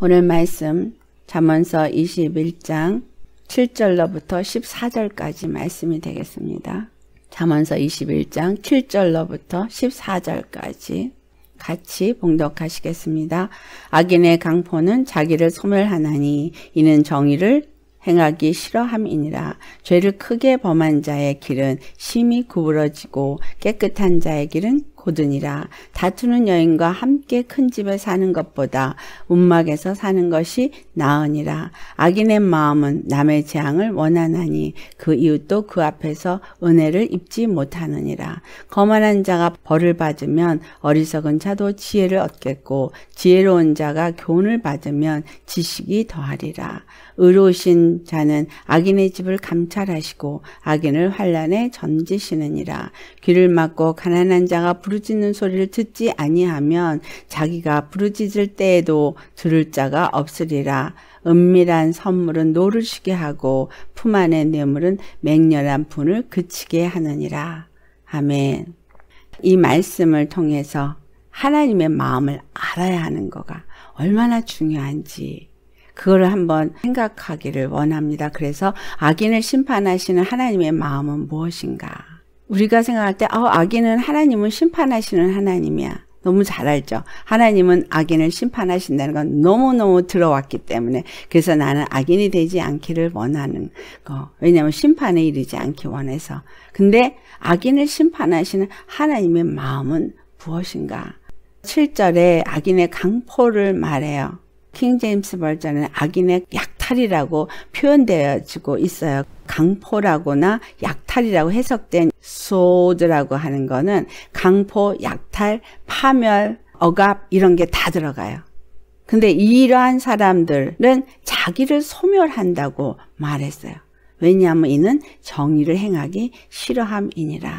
오늘 말씀 잠언서 21장 7절로부터 14절까지 말씀이 되겠습니다. 잠언서 21장 7절로부터 14절까지 같이 봉독하시겠습니다. 악인의 강포는 자기를 소멸하나니 이는 정의를 행하기 싫어함이니라. 죄를 크게 범한 자의 길은 심히 구부러지고 깨끗한 자의 길은 고드니라 다투는 여인과 함께 큰 집에 사는 것보다 움막에서 사는 것이 나으니라 악인의 마음은 남의 재앙을 원하나니 그 이웃도 그 앞에서 은혜를 입지 못하느니라 거만한 자가 벌을 받으면 어리석은 자도 지혜를 얻겠고 지혜로운 자가 교훈을 받으면 지식이 더하리라 의로우신 자는 악인의 집을 감찰하시고 악인을 환란에 전지시느니라 귀를 막고 가난한 자가 부르 부르짖는 소리를 듣지 아니하면 자기가 부르짖을 때에도 들을 자가 없으리라. 은밀한 선물은 노를 쉬게 하고 품 안의 뇌물은 맹렬한 분을 그치게 하느니라. 아멘. 이 말씀을 통해서 하나님의 마음을 알아야 하는 거가 얼마나 중요한지 그걸 한번 생각하기를 원합니다. 그래서 악인을 심판하시는 하나님의 마음은 무엇인가? 우리가 생각할 때 아, 악인은 하나님은 심판하시는 하나님이야. 너무 잘 알죠. 하나님은 악인을 심판하신다는 건 너무너무 들어왔기 때문에 그래서 나는 악인이 되지 않기를 원하는 거. 왜냐하면 심판에 이르지 않기 원해서. 근데 악인을 심판하시는 하나님의 마음은 무엇인가? 7절에 악인의 강포를 말해요. 킹 제임스 발전은 악인의 약탈이라고 표현되어지고 있어요. 강포라거나 약탈이라고 해석된 소드라고 하는 거는 강포, 약탈, 파멸, 억압 이런 게 다 들어가요. 근데 이러한 사람들은 자기를 소멸한다고 말했어요. 왜냐하면 이는 정의를 행하기 싫어함이니라.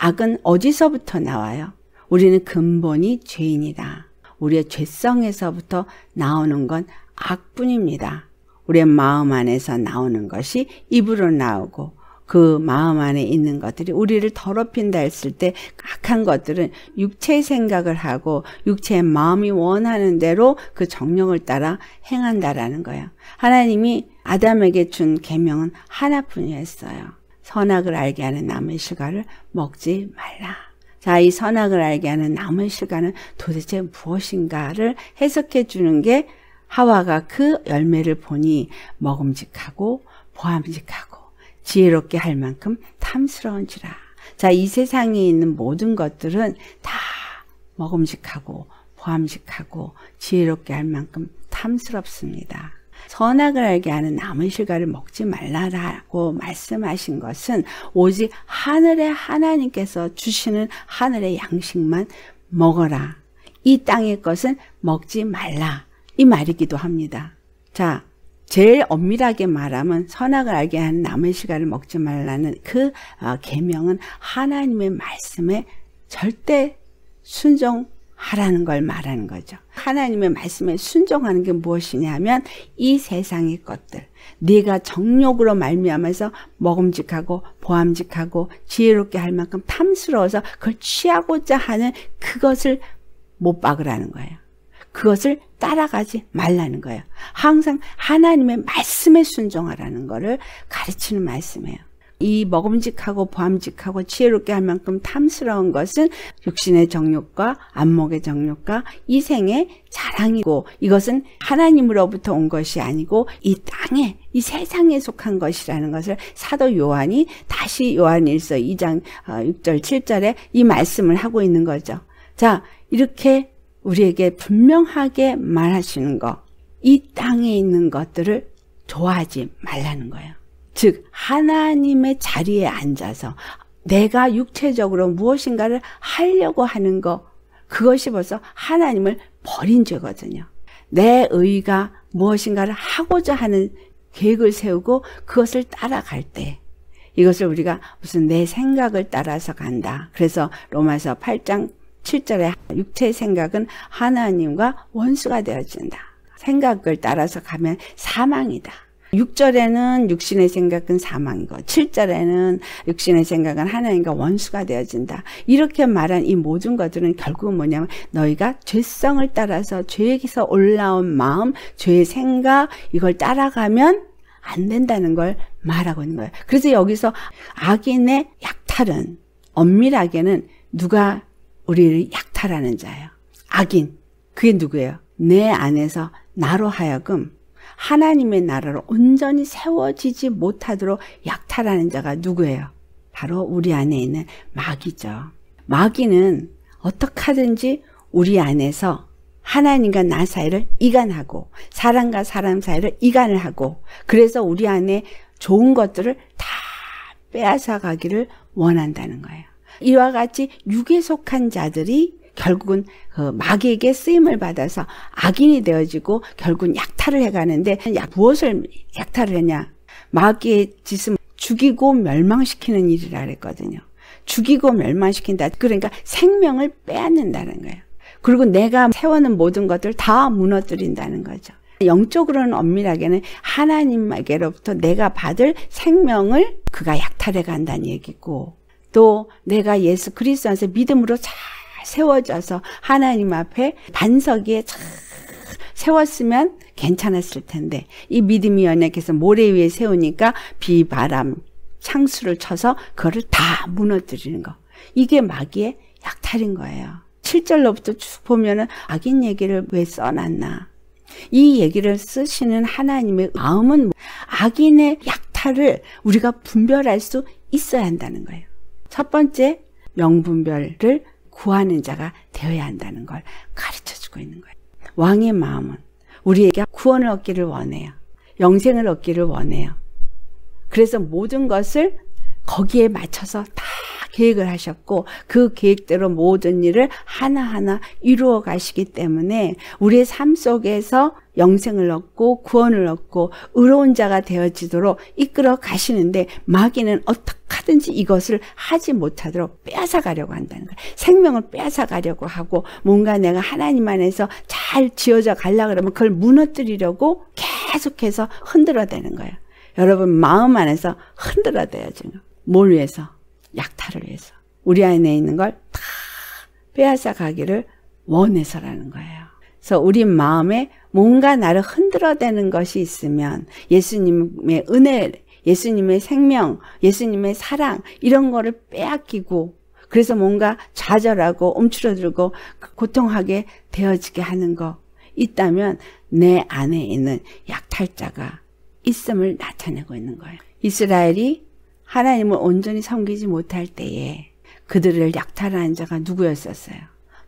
악은 어디서부터 나와요? 우리는 근본이 죄인이다. 우리의 죄성에서부터 나오는 건 악뿐입니다. 우리의 마음 안에서 나오는 것이 입으로 나오고 그 마음 안에 있는 것들이 우리를 더럽힌다 했을 때 악한 것들은 육체의 생각을 하고 육체의 마음이 원하는 대로 그 정령을 따라 행한다라는 거예요. 하나님이 아담에게 준 계명은 하나뿐이었어요. 선악을 알게 하는 남의 실과를 먹지 말라. 자, 이 선악을 알게 하는 남은 시간은 도대체 무엇인가를 해석해 주는 게 하와가 그 열매를 보니 먹음직하고 보함직하고 지혜롭게 할 만큼 탐스러운지라. 자, 이 세상에 있는 모든 것들은 다 먹음직하고 보함직하고 지혜롭게 할 만큼 탐스럽습니다. 선악을 알게 하는 남은 실과를 먹지 말라라고 말씀하신 것은 오직 하늘의 하나님께서 주시는 하늘의 양식만 먹어라. 이 땅의 것은 먹지 말라. 이 말이기도 합니다. 자, 제일 엄밀하게 말하면 선악을 알게 하는 남은 시간을 먹지 말라는 그 어, 계명은 하나님의 말씀에 절대 순종 하라는 걸 말하는 거죠. 하나님의 말씀에 순종하는 게 무엇이냐면 이 세상의 것들 네가 정욕으로 말미암아서 먹음직하고 보함직하고 지혜롭게 할 만큼 탐스러워서 그걸 취하고자 하는 그것을 못 박으라는 거예요. 그것을 따라가지 말라는 거예요. 항상 하나님의 말씀에 순종하라는 거를 가르치는 말씀이에요. 이 먹음직하고 보함직하고 지혜롭게 할 만큼 탐스러운 것은 육신의 정욕과 안목의 정욕과 이생의 자랑이고 이것은 하나님으로부터 온 것이 아니고 이 땅에 이 세상에 속한 것이라는 것을 사도 요한이 다시 요한일서 2장 6절 어, 7절에 이 말씀을 하고 있는 거죠. 자, 이렇게 우리에게 분명하게 말하시는 거. 이 땅에 있는 것들을 좋아하지 말라는 거예요. 즉 하나님의 자리에 앉아서 내가 육체적으로 무엇인가를 하려고 하는 것 그것이 벌써 하나님을 버린 죄거든요. 내 의가 무엇인가를 하고자 하는 계획을 세우고 그것을 따라갈 때 이것을 우리가 무슨 내 생각을 따라서 간다. 그래서 로마서 8장 7절에 육체의 생각은 하나님과 원수가 되어진다. 생각을 따라서 가면 사망이다. 6절에는 육신의 생각은 사망이고 7절에는 육신의 생각은 하나님과 원수가 되어진다. 이렇게 말한 이 모든 것들은 결국은 뭐냐면 너희가 죄성을 따라서 죄에서 올라온 마음, 죄의 생각 이걸 따라가면 안 된다는 걸 말하고 있는 거예요. 그래서 여기서 악인의 약탈은 엄밀하게는 누가 우리를 약탈하는 자예요. 악인. 그게 누구예요? 내 안에서 나로 하여금 하나님의 나라로 온전히 세워지지 못하도록 약탈하는 자가 누구예요? 바로 우리 안에 있는 마귀죠. 마귀는 어떻게 하든지 우리 안에서 하나님과 나 사이를 이간하고 사람과 사람 사이를 이간을 하고 그래서 우리 안에 좋은 것들을 다 빼앗아 가기를 원한다는 거예요. 이와 같이 육에 속한 자들이 결국은 그 마귀에게 쓰임을 받아서 악인이 되어지고 결국은 약탈을 해가는데 약 무엇을 약탈을 했냐 마귀의 짓은 죽이고 멸망시키는 일이라 그랬거든요 죽이고 멸망시킨다 그러니까 생명을 빼앗는다는 거예요 그리고 내가 세워놓 모든 것들 다 무너뜨린다는 거죠 영적으로는 엄밀하게는 하나님에게로부터 내가 받을 생명을 그가 약탈해 간다는 얘기고 또 내가 예수 그리스도 안에 믿음으로 잘 세워져서 하나님 앞에 반석에 착 세웠으면 괜찮았을 텐데 이 믿음이 연약해서 모래 위에 세우니까 비, 바람, 창수를 쳐서 그거를 다 무너뜨리는 거. 이게 마귀의 약탈인 거예요. 7절로부터 쭉 보면은 악인 얘기를 왜 써놨나. 이 얘기를 쓰시는 하나님의 마음은 뭐, 악인의 약탈을 우리가 분별할 수 있어야 한다는 거예요. 첫 번째, 명분별을 구하는 자가 되어야 한다는 걸 가르쳐 주고 있는 거예요. 왕의 마음은 우리에게 구원을 얻기를 원해요. 영생을 얻기를 원해요. 그래서 모든 것을 거기에 맞춰서 다 계획을 하셨고 그 계획대로 모든 일을 하나하나 이루어 가시기 때문에 우리의 삶 속에서 영생을 얻고 구원을 얻고 의로운 자가 되어지도록 이끌어 가시는데 마귀는 어떻게든지 이것을 하지 못하도록 빼앗아 가려고 한다는 거예요. 생명을 빼앗아 가려고 하고 뭔가 내가 하나님 안에서 잘 지어져 가려 그러면 그걸 무너뜨리려고 계속해서 흔들어대는 거예요. 여러분 마음 안에서 흔들어대야죠. 뭘 위해서? 약탈을 해서 우리 안에 있는 걸 다 빼앗아 가기를 원해서라는 거예요. 그래서 우리 마음에 뭔가 나를 흔들어대는 것이 있으면 예수님의 은혜, 예수님의 생명, 예수님의 사랑 이런 거를 빼앗기고 그래서 뭔가 좌절하고 움츠러들고 고통하게 되어지게 하는 거 있다면 내 안에 있는 약탈자가 있음을 나타내고 있는 거예요. 이스라엘이 하나님을 온전히 섬기지 못할 때에 그들을 약탈한 자가 누구였었어요?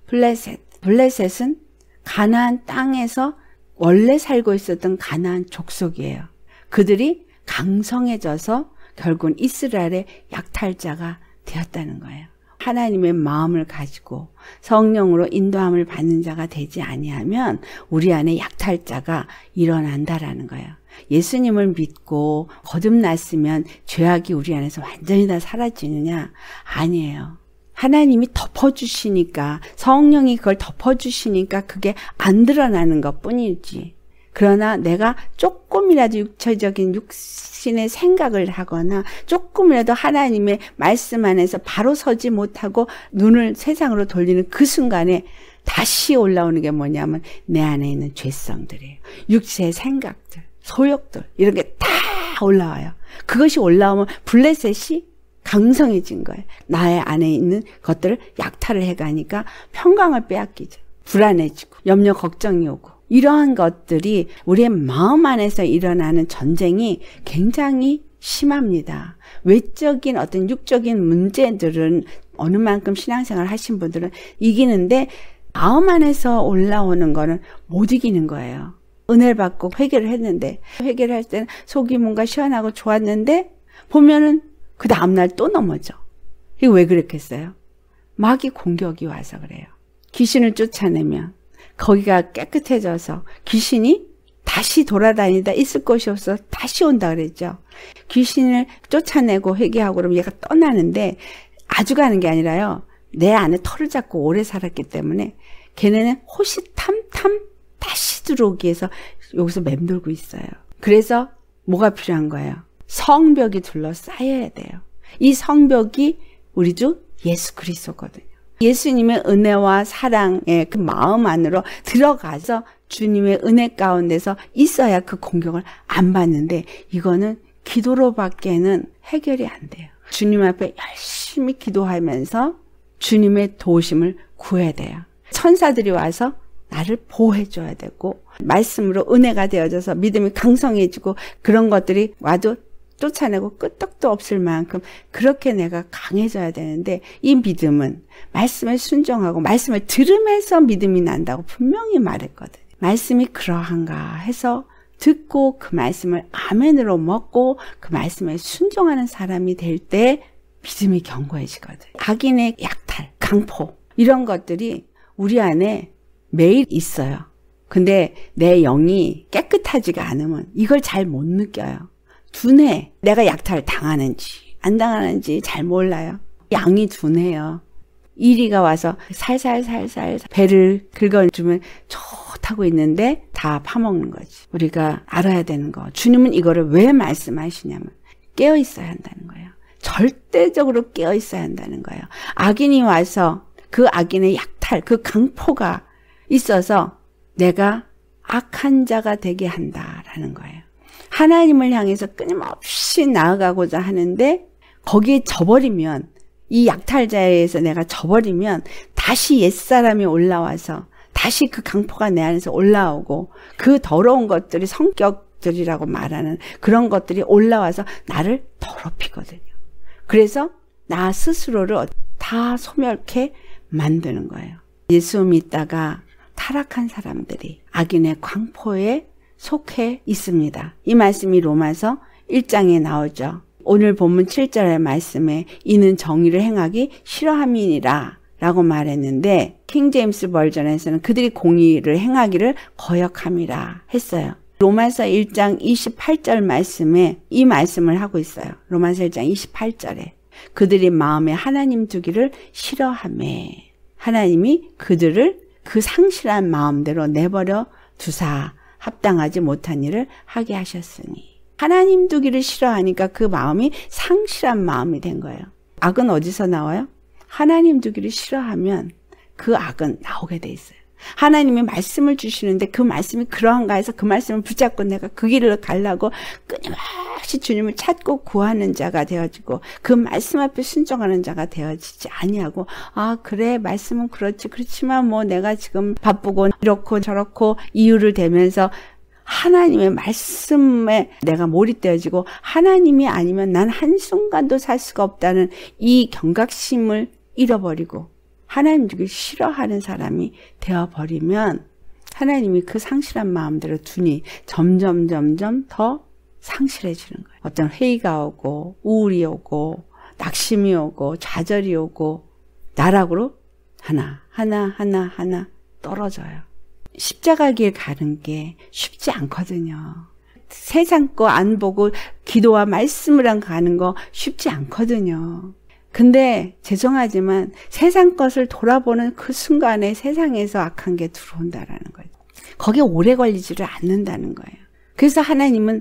블레셋. 블레셋은 가나안 땅에서 원래 살고 있었던 가나안 족속이에요. 그들이 강성해져서 결국은 이스라엘의 약탈자가 되었다는 거예요. 하나님의 마음을 가지고 성령으로 인도함을 받는 자가 되지 아니하면 우리 안에 약탈자가 일어난다라는 거예요. 예수님을 믿고 거듭났으면 죄악이 우리 안에서 완전히 다 사라지느냐? 아니에요. 하나님이 덮어주시니까, 성령이 그걸 덮어주시니까 그게 안 드러나는 것 뿐이지. 그러나 내가 조금이라도 육체적인 육신의 생각을 하거나 조금이라도 하나님의 말씀 안에서 바로 서지 못하고 눈을 세상으로 돌리는 그 순간에 다시 올라오는 게 뭐냐면 내 안에 있는 죄성들이에요. 육체의 생각들. 소욕들 이런 게 다 올라와요. 그것이 올라오면 블레셋이 강성해진 거예요. 나의 안에 있는 것들을 약탈을 해가니까 평강을 빼앗기죠. 불안해지고 염려 걱정이 오고 이러한 것들이 우리의 마음 안에서 일어나는 전쟁이 굉장히 심합니다. 외적인 어떤 육적인 문제들은 어느 만큼 신앙생활 하신 분들은 이기는데 마음 안에서 올라오는 거는 못 이기는 거예요. 은혜를 받고 회개를 했는데 회개를 할 때는 속이 뭔가 시원하고 좋았는데 보면은 그 다음날 또 넘어져. 이거 왜 그랬겠어요? 마귀 공격이 와서 그래요. 귀신을 쫓아내면 거기가 깨끗해져서 귀신이 다시 돌아다니다 있을 곳이 없어 다시 온다 그랬죠. 귀신을 쫓아내고 회개하고 그러면 얘가 떠나는데 아주 가는 게 아니라요. 내 안에 털을 잡고 오래 살았기 때문에 걔네는 호시탐탐 다시 들어오기 위해서 여기서 맴돌고 있어요. 그래서 뭐가 필요한 거예요? 성벽이 둘러싸여야 돼요. 이 성벽이 우리 주 예수 그리스도거든요. 예수님의 은혜와 사랑의 그 마음 안으로 들어가서 주님의 은혜 가운데서 있어야 그 공격을 안 받는데 이거는 기도로밖에는 해결이 안 돼요. 주님 앞에 열심히 기도하면서 주님의 도심을 구해야 돼요. 천사들이 와서 나를 보호해줘야 되고 말씀으로 은혜가 되어져서 믿음이 강성해지고 그런 것들이 와도 쫓아내고 끄떡도 없을 만큼 그렇게 내가 강해져야 되는데 이 믿음은 말씀을 순종하고 말씀을 들으면서 믿음이 난다고 분명히 말했거든. 요 말씀이 그러한가 해서 듣고 그 말씀을 아멘으로 먹고 그말씀을 순종하는 사람이 될 때 믿음이 견고해지거든. 악인의 약탈, 강포 이런 것들이 우리 안에 매일 있어요. 근데 내 영이 깨끗하지가 않으면 이걸 잘 못 느껴요. 둔해. 내가 약탈 당하는지 안 당하는지 잘 몰라요. 양이 둔해요. 이리가 와서 살살살살 배를 긁어주면 좋다고 있는데 다 파먹는 거지. 우리가 알아야 되는 거. 주님은 이거를 왜 말씀하시냐면 깨어 있어야 한다는 거예요. 절대적으로 깨어 있어야 한다는 거예요. 악인이 와서 그 악인의 약탈, 그 강포가 있어서 내가 악한 자가 되게 한다라는 거예요. 하나님을 향해서 끊임없이 나아가고자 하는데 거기에 져버리면 이 약탈자에서 내가 져버리면 다시 옛사람이 올라와서 다시 그 강포가 내 안에서 올라오고 그 더러운 것들이 성격들이라고 말하는 그런 것들이 올라와서 나를 더럽히거든요. 그래서 나 스스로를 다 소멸케 만드는 거예요. 예수 믿다가 타락한 사람들이 악인의 광포에 속해 있습니다. 이 말씀이 로마서 1장에 나오죠. 오늘 본문 7절의 말씀에 이는 정의를 행하기 싫어함이니라 라고 말했는데 킹제임스 버전에서는 그들이 공의를 행하기를 거역함이라 했어요. 로마서 1장 28절 말씀에 이 말씀을 하고 있어요. 로마서 1장 28절에 그들이 마음에 하나님 두기를 싫어함에 하나님이 그들을 그 상실한 마음대로 내버려 두사 합당하지 못한 일을 하게 하셨으니 하나님 두기를 싫어하니까 그 마음이 상실한 마음이 된 거예요. 악은 어디서 나와요? 하나님 두기를 싫어하면 그 악은 나오게 돼 있어요. 하나님이 말씀을 주시는데 그 말씀이 그러한가 해서 그 말씀을 붙잡고 내가 그길을 가려고 끊임없이 주님을 찾고 구하는 자가 되어지고 그 말씀 앞에 순종하는 자가 되어지지 아니하고 아 그래 말씀은 그렇지 그렇지만 뭐 내가 지금 바쁘고 이렇고 저렇고 이유를 대면서 하나님의 말씀에 내가 몰입되어지고 하나님이 아니면 난 한순간도 살 수가 없다는 이 경각심을 잃어버리고 하나님을 싫어하는 사람이 되어버리면 하나님이 그 상실한 마음대로 두니 점점 점점 더 상실해지는 거예요. 어떤 회의가 오고 우울이 오고 낙심이 오고 좌절이 오고 나락으로 하나 하나 하나 하나 떨어져요. 십자가 길 가는 게 쉽지 않거든요. 세상 거 안 보고 기도와 말씀을 안 가는 거 쉽지 않거든요. 근데 죄송하지만 세상 것을 돌아보는 그 순간에 세상에서 악한 게 들어온다라는 거예요. 거기에 오래 걸리지를 않는다는 거예요. 그래서 하나님은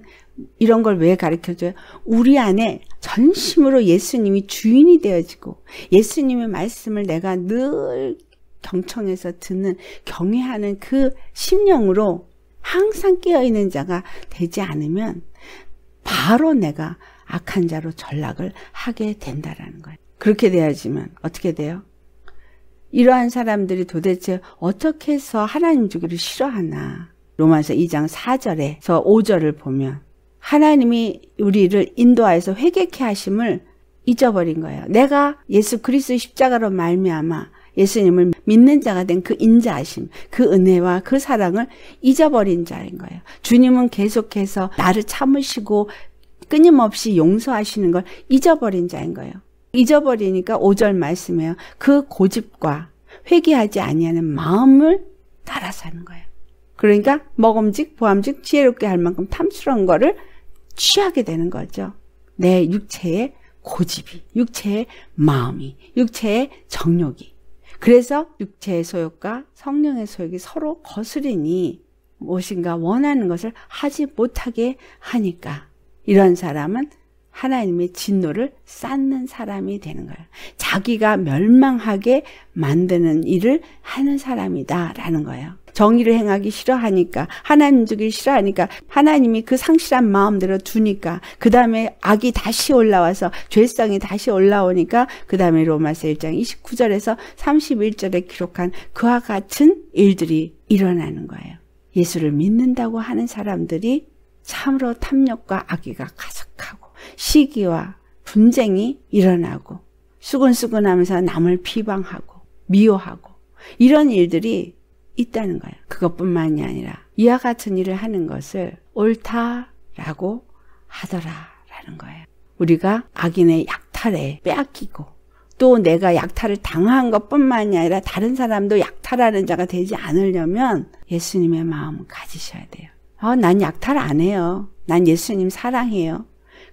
이런 걸 왜 가르쳐줘요? 우리 안에 전심으로 예수님이 주인이 되어지고 예수님의 말씀을 내가 늘 경청해서 듣는 경외하는 그 심령으로 항상 깨어있는 자가 되지 않으면 바로 내가 악한 자로 전락을 하게 된다라는 거예요. 그렇게 돼야지만 어떻게 돼요? 이러한 사람들이 도대체 어떻게 해서 하나님 주기를 싫어하나. 로마서 2장 4절에서 5절을 보면 하나님이 우리를 인도하여서 회개케 하심을 잊어버린 거예요. 내가 예수 그리스도 십자가로 말미암아 예수님을 믿는 자가 된 그 인자하심, 그 은혜와 그 사랑을 잊어버린 자인 거예요. 주님은 계속해서 나를 참으시고 끊임없이 용서하시는 걸 잊어버린 자인 거예요. 잊어버리니까 5절 말씀이에요. 그 고집과 회개하지 아니하는 마음을 따라 사는 거예요. 그러니까 먹음직, 보암직, 지혜롭게 할 만큼 탐스러운 거를 취하게 되는 거죠. 내 육체의 고집이, 육체의 마음이, 육체의 정욕이. 그래서 육체의 소욕과 성령의 소욕이 서로 거스리니 무엇인가 원하는 것을 하지 못하게 하니까 이런 사람은 하나님의 진노를 쌓는 사람이 되는 거예요. 자기가 멸망하게 만드는 일을 하는 사람이다라는 거예요. 정의를 행하기 싫어하니까 하나님 두기 싫어하니까 하나님이 그 상실한 마음대로 두니까 그 다음에 악이 다시 올라와서 죄성이 다시 올라오니까 그 다음에 로마서 1장 29절에서 31절에 기록한 그와 같은 일들이 일어나는 거예요. 예수를 믿는다고 하는 사람들이 참으로 탐욕과 악의가 가득하고 시기와 분쟁이 일어나고 수근수근하면서 남을 비방하고 미워하고 이런 일들이 있다는 거예요. 그것뿐만이 아니라 이와 같은 일을 하는 것을 옳다라고 하더라라는 거예요. 우리가 악인의 약탈에 빼앗기고 또 내가 약탈을 당한 것뿐만이 아니라 다른 사람도 약탈하는 자가 되지 않으려면 예수님의 마음 가지셔야 돼요. 어, 난 약탈 안 해요. 난 예수님 사랑해요.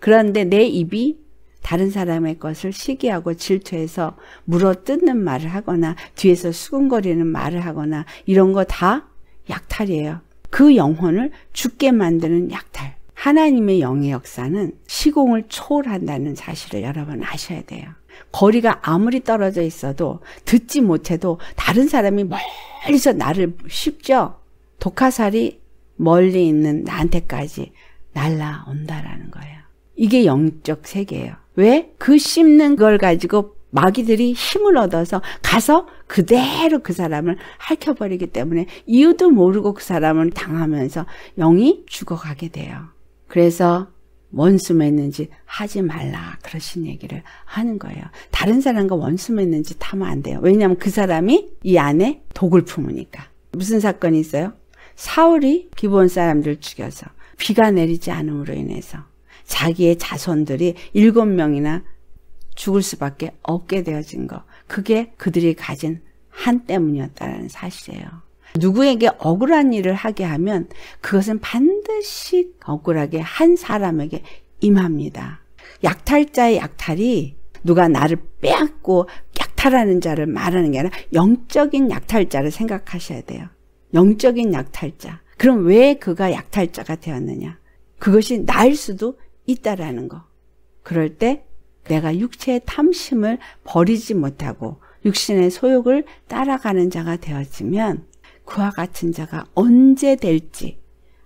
그런데 내 입이 다른 사람의 것을 시기하고 질투해서 물어뜯는 말을 하거나 뒤에서 수근거리는 말을 하거나 이런 거 다 약탈이에요. 그 영혼을 죽게 만드는 약탈. 하나님의 영의 역사는 시공을 초월한다는 사실을 여러분 아셔야 돼요. 거리가 아무리 떨어져 있어도 듣지 못해도 다른 사람이 멀리서 나를 쉽죠. 독화살이 멀리 있는 나한테까지 날라온다라는 거예요. 이게 영적 세계예요. 왜? 그 씹는 걸 가지고 마귀들이 힘을 얻어서 가서 그대로 그 사람을 핥혀버리기 때문에 이유도 모르고 그 사람을 당하면서 영이 죽어가게 돼요. 그래서 원수 맺는지 하지 말라 그러신 얘기를 하는 거예요. 다른 사람과 원수 맺는지 타면 안 돼요. 왜냐하면 그 사람이 이 안에 독을 품으니까. 무슨 사건이 있어요? 사울이 기본 사람들 죽여서 비가 내리지 않음으로 인해서 자기의 자손들이 일곱 명이나 죽을 수밖에 없게 되어진 거. 그게 그들이 가진 한 때문이었다는 사실이에요. 누구에게 억울한 일을 하게 하면 그것은 반드시 억울하게 한 사람에게 임합니다. 약탈자의 약탈이 누가 나를 빼앗고 약탈하는 자를 말하는 게 아니라 영적인 약탈자를 생각하셔야 돼요. 영적인 약탈자. 그럼 왜 그가 약탈자가 되었느냐? 그것이 나일 수도 있다라는 거. 그럴 때 내가 육체의 탐심을 버리지 못하고 육신의 소욕을 따라가는 자가 되어지면 그와 같은 자가 언제 될지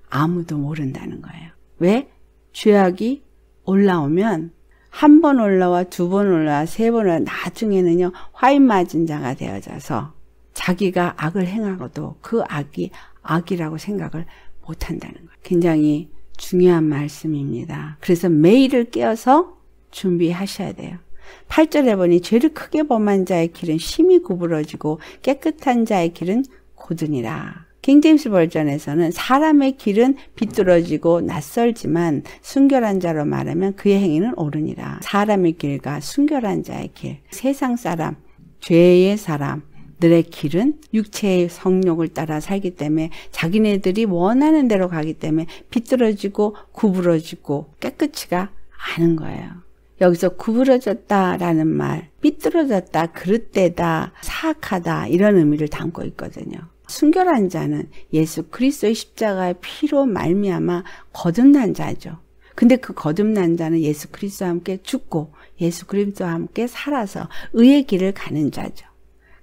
아무도 모른다는 거예요. 왜? 죄악이 올라오면 한 번 올라와 두 번 올라와 세 번 올라와 나중에는요 화인 맞은 자가 되어져서 자기가 악을 행하고도 그 악이 악이라고 생각을 못한다는 거예요. 굉장히 중요한 말씀입니다. 그래서 매일을 깨어서 준비하셔야 돼요. 8절에 보니 죄를 크게 범한 자의 길은 심히 구부러지고 깨끗한 자의 길은 고드니라. 킹제임스 버전에서는 사람의 길은 비뚤어지고 낯설지만 순결한 자로 말하면 그의 행위는 옳으니라. 사람의 길과 순결한 자의 길. 세상 사람, 죄의 사람, 들의 길은 육체의 성욕을 따라 살기 때문에 자기네들이 원하는 대로 가기 때문에 비뚤어지고 구부러지고 깨끗이가 않은 거예요. 여기서 구부러졌다라는 말, 삐뚤어졌다, 그릇되다, 사악하다 이런 의미를 담고 있거든요. 순결한 자는 예수 그리스도의 십자가의 피로 말미암아 거듭난 자죠. 근데 그 거듭난 자는 예수 그리스도와 함께 죽고 예수 그리스도와 함께 살아서 의의 길을 가는 자죠.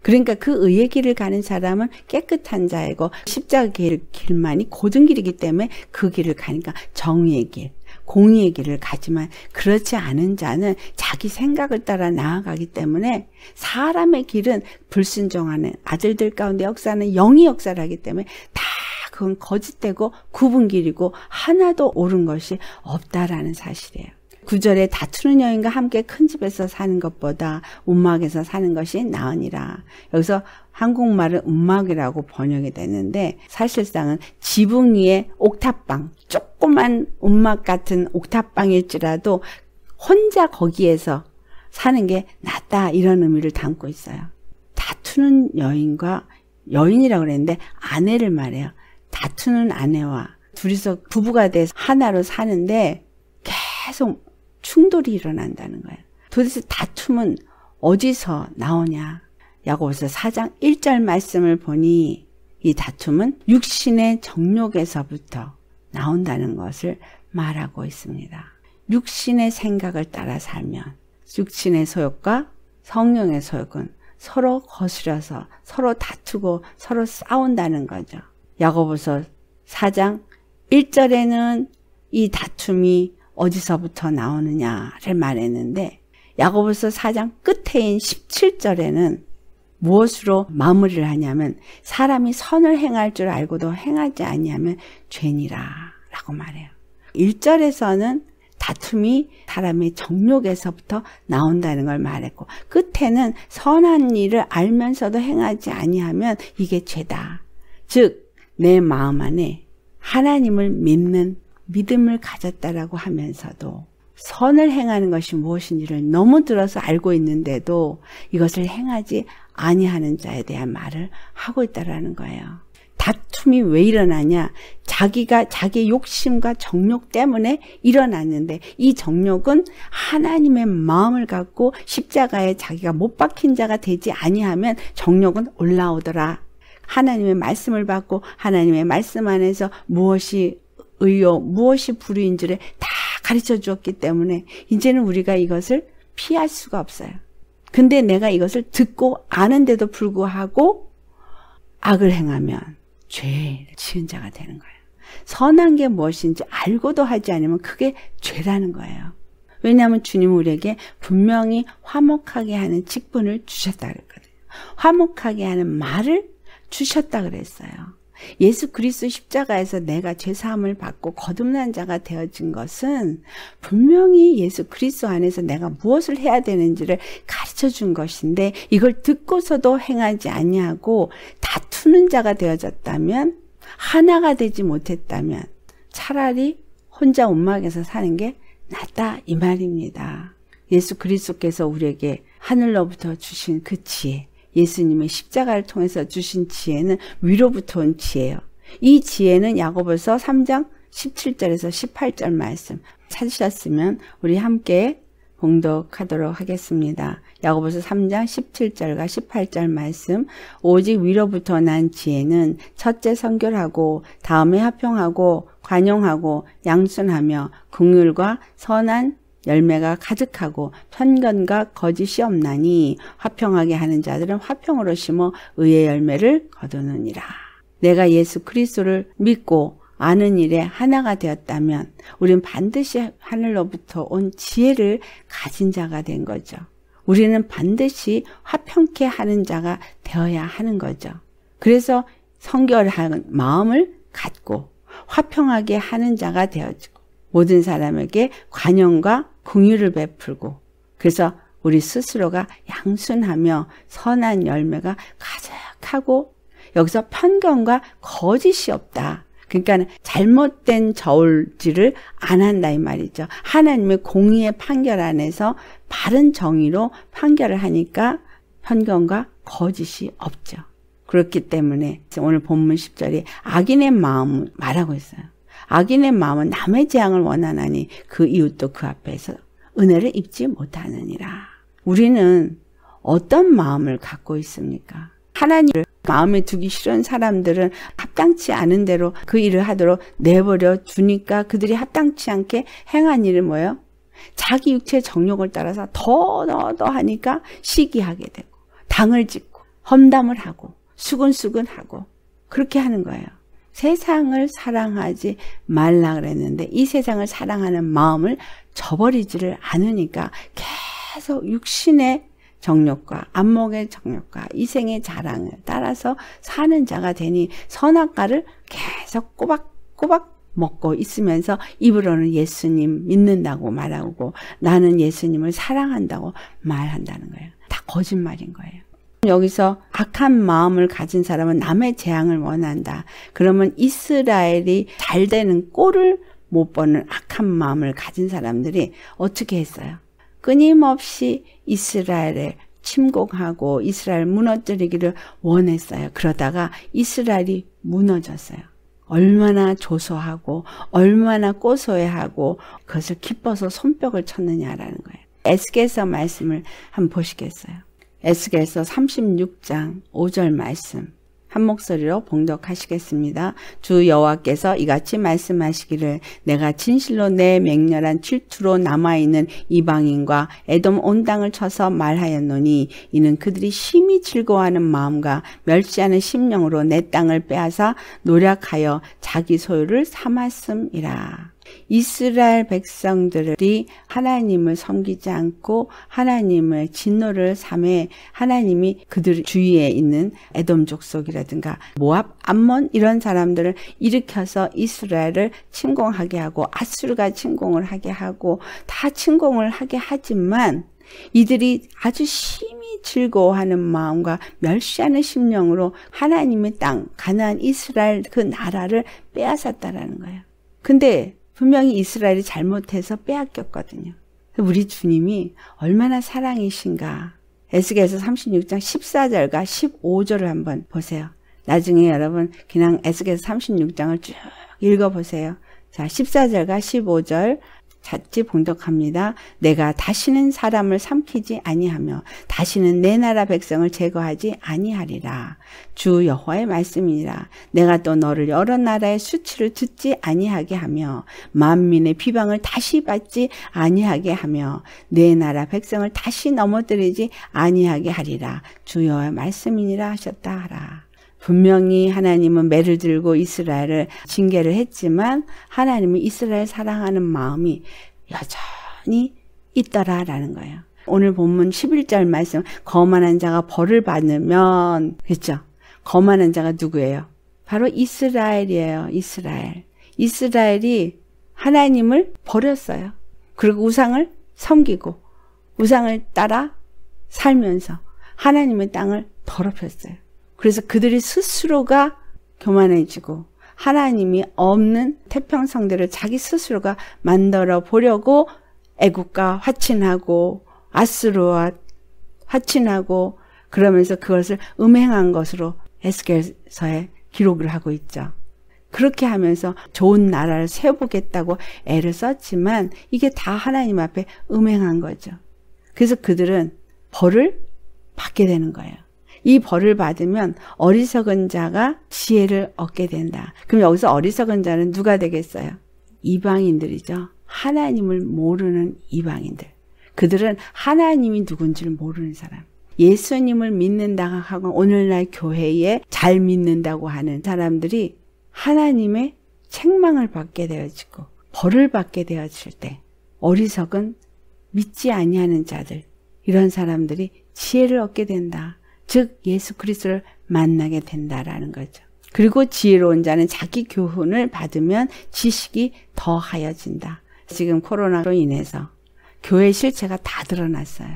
그러니까 그 의의 길을 가는 사람은 깨끗한 자이고 십자가 길, 길만이 고등 길이기 때문에 그 길을 가니까 정의의 길, 공의의 길을 가지만 그렇지 않은 자는 자기 생각을 따라 나아가기 때문에 사람의 길은 불순종하는 아들들 가운데 역사는 영이 역사를 하기 때문에 다 그건 거짓되고 구분 길이고 하나도 옳은 것이 없다라는 사실이에요. 구절에 다투는 여인과 함께 큰 집에서 사는 것보다 움막에서 사는 것이 나으니라. 여기서 한국말은 움막이라고 번역이 되는데 사실상은 지붕 위에 옥탑방, 조그만 움막 같은 옥탑방일지라도 혼자 거기에서 사는 게 낫다 이런 의미를 담고 있어요. 다투는 여인과 여인이라고 그랬는데 아내를 말해요. 다투는 아내와 둘이서 부부가 돼서 하나로 사는데 계속 충돌이 일어난다는 거예요. 도대체 다툼은 어디서 나오냐? 야고보서 4장 1절 말씀을 보니 이 다툼은 육신의 정욕에서부터 나온다는 것을 말하고 있습니다. 육신의 생각을 따라 살면 육신의 소욕과 성령의 소욕은 서로 거스려서 서로 다투고 서로 싸운다는 거죠. 야고보서 4장 1절에는 이 다툼이 어디서부터 나오느냐를 말했는데 야고보서 4장 끝에인 17절에는 무엇으로 마무리를 하냐면 사람이 선을 행할 줄 알고도 행하지 아니하면 죄니라 라고 말해요. 1절에서는 다툼이 사람의 정욕에서부터 나온다는 걸 말했고 끝에는 선한 일을 알면서도 행하지 아니하면 이게 죄다. 즉 내 마음 안에 하나님을 믿는 믿음을 가졌다라고 하면서도 선을 행하는 것이 무엇인지를 너무 들어서 알고 있는데도 이것을 행하지 아니하는 자에 대한 말을 하고 있다라는 거예요. 다툼이 왜 일어나냐? 자기가 자기 욕심과 정욕 때문에 일어났는데 이 정욕은 하나님의 마음을 갖고 십자가에 자기가 못 박힌 자가 되지 아니하면 정욕은 올라오더라. 하나님의 말씀을 받고 하나님의 말씀 안에서 무엇이 의욕, 무엇이 불의인지를 다 가르쳐 주었기 때문에 이제는 우리가 이것을 피할 수가 없어요. 근데 내가 이것을 듣고 아는데도 불구하고 악을 행하면 죄를 지은 자가 되는 거예요. 선한 게 무엇인지 알고도 하지 않으면 그게 죄라는 거예요. 왜냐하면 주님 우리에게 분명히 화목하게 하는 직분을 주셨다 그랬거든요. 화목하게 하는 말을 주셨다 그랬어요. 예수 그리스도 십자가에서 내가 죄사함을 받고 거듭난 자가 되어진 것은 분명히 예수 그리스도 안에서 내가 무엇을 해야 되는지를 가르쳐 준 것인데 이걸 듣고서도 행하지 아니하고 다투는 자가 되어졌다면 하나가 되지 못했다면 차라리 혼자 온막에서 사는 게 낫다 이 말입니다. 예수 그리스도께서 우리에게 하늘로부터 주신 그 지혜 예수님의 십자가를 통해서 주신 지혜는 위로부터 온 지혜예요. 이 지혜는 야고보서 3장 17절에서 18절 말씀 찾으셨으면 우리 함께 봉독하도록 하겠습니다. 야고보서 3장 17절과 18절 말씀 오직 위로부터 난 지혜는 첫째 선결하고 다음에 합평하고 관용하고 양순하며 긍휼과 선한 열매가 가득하고 편견과 거짓이 없나니 화평하게 하는 자들은 화평으로 심어 의의 열매를 거두느니라. 내가 예수 그리스도를 믿고 아는 일에 하나가 되었다면 우린 반드시 하늘로부터 온 지혜를 가진 자가 된 거죠. 우리는 반드시 화평케 하는 자가 되어야 하는 거죠. 그래서 성결한 마음을 갖고 화평하게 하는 자가 되어지고 모든 사람에게 관용과 공유를 베풀고 그래서 우리 스스로가 양순하며 선한 열매가 가득하고 여기서 편견과 거짓이 없다. 그러니까 잘못된 저울질을 안 한다 이 말이죠. 하나님의 공의의 판결 안에서 바른 정의로 판결을 하니까 편견과 거짓이 없죠. 그렇기 때문에 오늘 본문 10절이 악인의 마음을 말하고 있어요. 악인의 마음은 남의 재앙을 원하나니 그 이웃도 그 앞에서 은혜를 입지 못하느니라. 우리는 어떤 마음을 갖고 있습니까? 하나님을 마음에 두기 싫은 사람들은 합당치 않은 대로 그 일을 하도록 내버려 두니까 그들이 합당치 않게 행한 일을 뭐예요? 자기 육체의 정욕을 따라서 더더더 하니까 시기하게 되고 당을 짓고 험담을 하고 수근수근하고 그렇게 하는 거예요. 세상을 사랑하지 말라 그랬는데 이 세상을 사랑하는 마음을 저버리지를 않으니까 계속 육신의 정력과 안목의 정력과 이생의 자랑을 따라서 사는 자가 되니 선악과를 계속 꼬박꼬박 먹고 있으면서 입으로는 예수님 믿는다고 말하고 나는 예수님을 사랑한다고 말한다는 거예요. 다 거짓말인 거예요. 여기서 악한 마음을 가진 사람은 남의 재앙을 원한다. 그러면 이스라엘이 잘 되는 꼴을 못 보는 악한 마음을 가진 사람들이 어떻게 했어요? 끊임없이 이스라엘에 침공하고 이스라엘 무너뜨리기를 원했어요. 그러다가 이스라엘이 무너졌어요. 얼마나 조소하고 얼마나 꼬소해하고 그것을 기뻐서 손뼉을 쳤느냐라는 거예요. 에스겔서 말씀을 한번 보시겠어요. 에스겔서 36장 5절 말씀 한 목소리로 봉독하시겠습니다. 주 여호와께서 이같이 말씀하시기를 내가 진실로 내 맹렬한 질투로 남아있는 이방인과 애돔온 땅을 쳐서 말하였노니 이는 그들이 심히 즐거워하는 마음과 멸시하는 심령으로 내 땅을 빼앗아 노력하여 자기 소유를 삼았음이라. 이스라엘 백성들이 하나님을 섬기지 않고 하나님의 진노를 삼해 하나님이 그들 주위에 있는 에돔 족속이라든가 모압, 암몬 이런 사람들을 일으켜서 이스라엘을 침공하게 하고 아수르가 침공을 하게 하고 다 침공을 하게 하지만 이들이 아주 심히 즐거워하는 마음과 멸시하는 심령으로 하나님의 땅 가나안 이스라엘 그 나라를 빼앗았다라는 거예요. 근데 분명히 이스라엘이 잘못해서 빼앗겼거든요. 우리 주님이 얼마나 사랑이신가. 에스겔서 36장 14절과 15절을 한번 보세요. 나중에 여러분 그냥 에스겔서 36장을 쭉 읽어보세요. 자 14절과 15절 잣지 봉독합니다. 내가 다시는 사람을 삼키지 아니하며 다시는 내 나라 백성을 제거하지 아니하리라. 주 여호와의 말씀이니라. 내가 또 너를 여러 나라의 수치를 듣지 아니하게 하며 만민의 비방을 다시 받지 아니하게 하며 내 나라 백성을 다시 넘어뜨리지 아니하게 하리라. 주 여호와의 말씀이니라 하셨다 하라. 분명히 하나님은 매를 들고 이스라엘을 징계를 했지만 하나님은 이스라엘 사랑하는 마음이 여전히 있더라라는 거예요. 오늘 본문 11절 말씀 거만한 자가 벌을 받으면 그렇죠. 거만한 자가 누구예요? 바로 이스라엘이에요. 이스라엘. 이스라엘이 하나님을 버렸어요. 그리고 우상을 섬기고 우상을 따라 살면서 하나님의 땅을 더럽혔어요. 그래서 그들이 스스로가 교만해지고 하나님이 없는 태평성대를 자기 스스로가 만들어 보려고 애국과 화친하고 아스루와 화친하고 그러면서 그것을 음행한 것으로 에스겔서에 기록을 하고 있죠. 그렇게 하면서 좋은 나라를 세워겠다고 애를 썼지만 이게 다 하나님 앞에 음행한 거죠. 그래서 그들은 벌을 받게 되는 거예요. 이 벌을 받으면 어리석은 자가 지혜를 얻게 된다. 그럼 여기서 어리석은 자는 누가 되겠어요? 이방인들이죠. 하나님을 모르는 이방인들. 그들은 하나님이 누군지를 모르는 사람. 예수님을 믿는다고 하고 오늘날 교회에 잘 믿는다고 하는 사람들이 하나님의 책망을 받게 되어지고 벌을 받게 되어질 때 어리석은 믿지 아니하는 자들 이런 사람들이 지혜를 얻게 된다. 즉 예수 그리스도를 만나게 된다라는 거죠. 그리고 지혜로운 자는 자기 교훈을 받으면 지식이 더 하여진다. 지금 코로나로 인해서 교회 실체가 다 드러났어요.